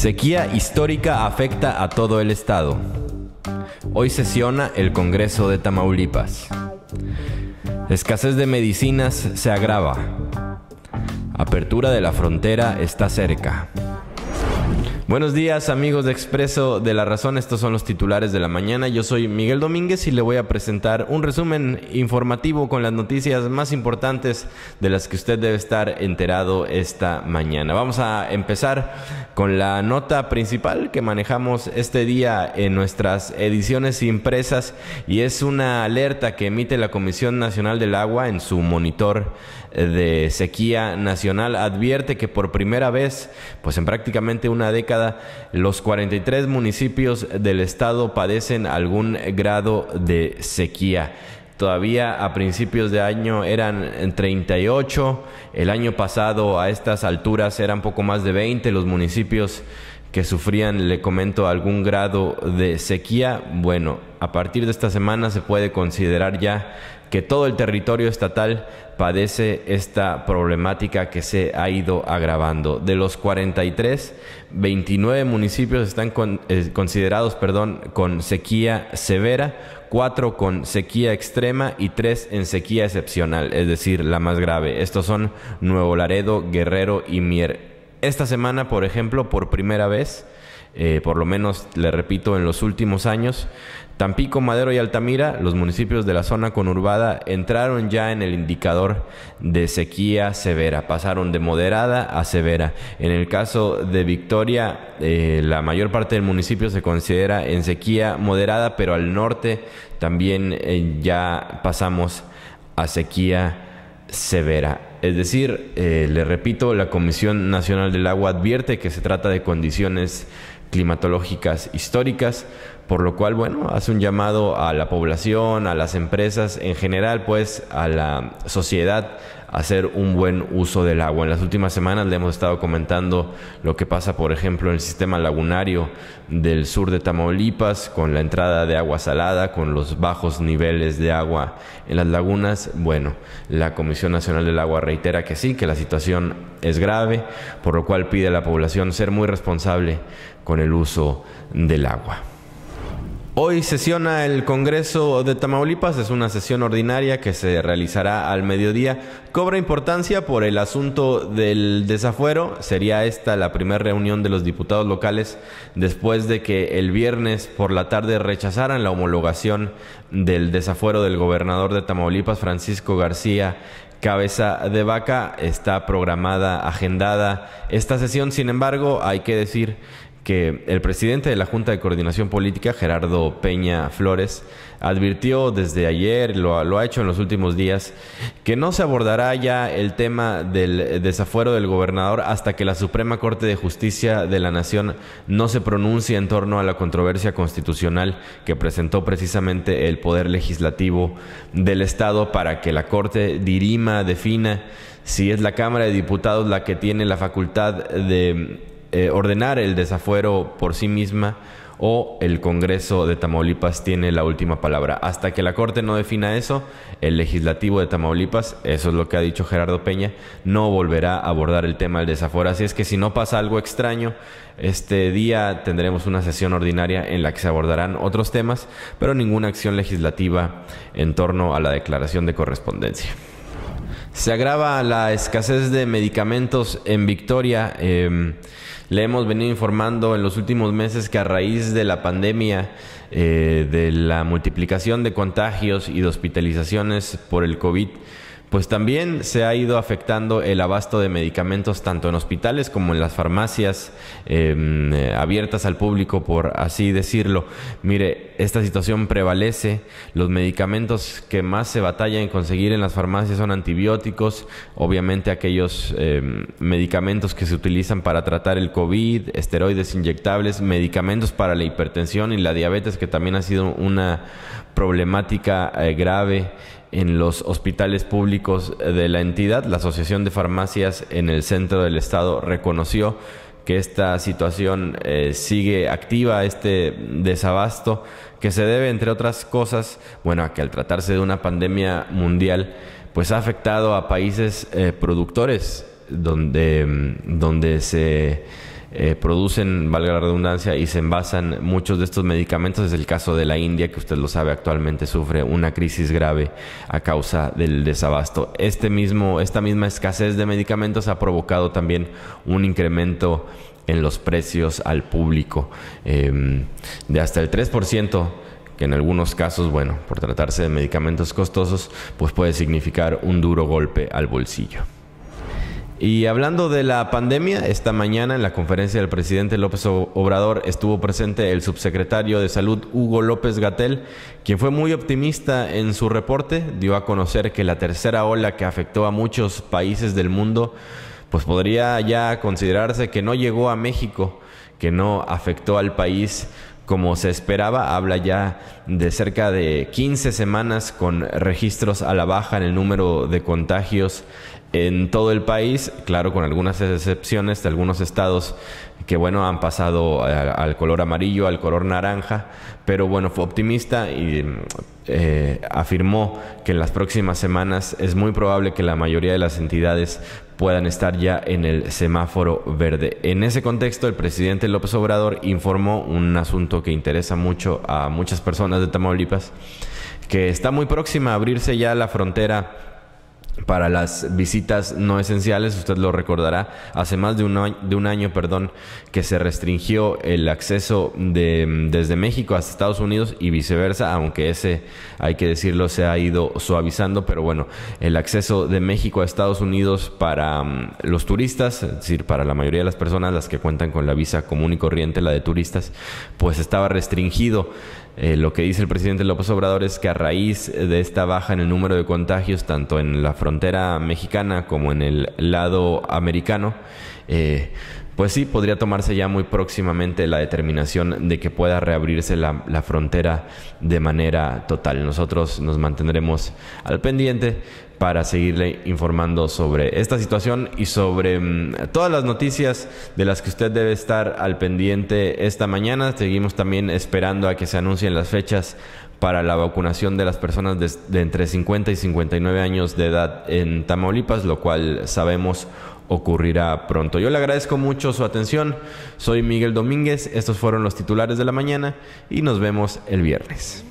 Sequía histórica afecta a todo el estado. Hoy sesiona el Congreso de Tamaulipas. Escasez de medicinas se agrava. Apertura de la frontera está cerca. Buenos días amigos de Expreso de la Razón, estos son los titulares de la mañana. Yo soy Miguel Domínguez y le voy a presentar un resumen informativo con las noticias más importantes de las que usted debe estar enterado esta mañana. Vamos a empezar con la nota principal que manejamos este día en nuestras ediciones impresas y es una alerta que emite la Comisión Nacional del Agua en su monitor de sequía nacional. Advierte que por primera vez, pues en prácticamente una década, los 43 municipios del estado padecen algún grado de sequía. Todavía a principios de año eran 38, el año pasado a estas alturas eran poco más de 20 los municipios que sufrían, le comento, algún grado de sequía, bueno, a partir de esta semana se puede considerar ya que todo el territorio estatal padece esta problemática que se ha ido agravando. De los 43, 29 municipios están eh, considerados perdón, con sequía severa, 4 con sequía extrema y 3 en sequía excepcional, es decir, la más grave. Estos son Nuevo Laredo, Guerrero y Mier esta semana, por ejemplo, por primera vez, eh, por lo menos le repito, en los últimos años, Tampico, Madero y Altamira, los municipios de la zona conurbada, entraron ya en el indicador de sequía severa, pasaron de moderada a severa. En el caso de Victoria, eh, la mayor parte del municipio se considera en sequía moderada, pero al norte también eh, ya pasamos a sequía severa. Es decir, eh, le repito, la Comisión Nacional del Agua advierte que se trata de condiciones climatológicas históricas por lo cual, bueno, hace un llamado a la población, a las empresas, en general, pues, a la sociedad, a hacer un buen uso del agua. En las últimas semanas le hemos estado comentando lo que pasa, por ejemplo, en el sistema lagunario del sur de Tamaulipas, con la entrada de agua salada, con los bajos niveles de agua en las lagunas. Bueno, la Comisión Nacional del Agua reitera que sí, que la situación es grave, por lo cual pide a la población ser muy responsable con el uso del agua. Hoy sesiona el Congreso de Tamaulipas, es una sesión ordinaria que se realizará al mediodía. Cobra importancia por el asunto del desafuero. Sería esta la primera reunión de los diputados locales después de que el viernes por la tarde rechazaran la homologación del desafuero del gobernador de Tamaulipas, Francisco García cabeza de vaca. Está programada, agendada esta sesión. Sin embargo, hay que decir que el presidente de la Junta de Coordinación Política, Gerardo Peña Flores, advirtió desde ayer, lo, ha hecho en los últimos días, que no se abordará ya el tema del desafuero del gobernador hasta que la Suprema Corte de Justicia de la Nación no se pronuncie en torno a la controversia constitucional que presentó precisamente el Poder Legislativo del Estado para que la Corte dirima, defina si es la Cámara de Diputados la que tiene la facultad de eh, ordenar el desafuero por sí misma o el Congreso de Tamaulipas tiene la última palabra. Hasta que la Corte no defina eso, el legislativo de Tamaulipas, eso es lo que ha dicho Gerardo Peña, no volverá a abordar el tema del desafuero. Así es que si no pasa algo extraño, este día tendremos una sesión ordinaria en la que se abordarán otros temas, pero ninguna acción legislativa en torno a la declaración de correspondencia. Se agrava la escasez de medicamentos en Victoria. Em, le hemos venido informando en los últimos meses que a raíz de la pandemia, eh, de la multiplicación de contagios y de hospitalizaciones por el COVID, pues también se ha ido afectando el abasto de medicamentos tanto en hospitales como en las farmacias em, eh, abiertas al público, por así decirlo. Mire, esta situación prevalece. Los medicamentos que más se batalla en conseguir en las farmacias son antibióticos, obviamente aquellos em, medicamentos que se utilizan para tratar el COVID, esteroides inyectables, medicamentos para la hipertensión y la diabetes, que también ha sido una problemática eh, grave en los hospitales públicos eh, de la entidad. La Asociación de Farmacias en el centro del estado reconoció que esta situación eh, sigue activa, este desabasto, que se debe, entre otras cosas, bueno, a que al tratarse de una pandemia mundial, pues ha afectado a países eh, productores donde, mm, donde se eh, producen, valga la redundancia, y se envasan muchos de estos medicamentos. Es el caso de la India, que usted lo sabe, actualmente sufre una crisis grave a causa del desabasto. Este mismo, esta misma escasez de medicamentos ha provocado también un incremento en los precios al público em, de hasta el 3% que en algunos casos, bueno, por tratarse de medicamentos costosos, pues puede significar un duro golpe al bolsillo. Y hablando de la pandemia, esta mañana en la conferencia del presidente López Obrador estuvo presente el subsecretario de Salud Hugo López Gatel, quien fue muy optimista en su reporte, dio a conocer que la tercera ola que afectó a muchos países del mundo, pues podría ya considerarse que no llegó a México, que no afectó al país como se esperaba, habla ya de cerca de 15 semanas con registros a la baja en el número de contagios en todo el país, claro, con algunas excepciones de algunos estados que, bueno, han pasado eh, al, color amarillo, al color naranja, pero bueno, fue optimista y eh, afirmó que en las próximas semanas es muy probable que la mayoría de las entidades puedan estar ya en el semáforo verde. En ese contexto, el presidente López Obrador informó un asunto que interesa mucho a muchas personas de Tamaulipas, que está muy próxima a abrirse ya la frontera para las visitas no esenciales, usted lo recordará, hace más de un año, perdón, que se restringió el acceso de, desde México hasta Estados Unidos y viceversa, aunque ese, hay que decirlo, se ha ido suavizando, pero bueno, el acceso de México a Estados Unidos para mm, los turistas, es decir, para la mayoría de las personas, las que cuentan con la visa común y corriente, la de turistas, pues estaba restringido. Eh, lo que dice el presidente López Obrador es que a raíz de esta baja en el número de contagios, tanto en la frontera mexicana como en el lado americano, eh, pues sí, podría tomarse ya muy próximamente la determinación de que pueda reabrirse la, frontera de manera total. Nosotros nos mantendremos al pendiente para seguirle informando sobre esta situación y sobre mm, todas las noticias de las que usted debe estar al pendiente esta mañana. Seguimos también esperando a que se anuncien las fechas para la vacunación de las personas de, entre 50 y 59 años de edad en Tamaulipas, lo cual sabemos ocurrirá pronto. Yo le agradezco mucho su atención. Soy Miguel Domínguez. Estos fueron los titulares de la mañana y nos vemos el viernes.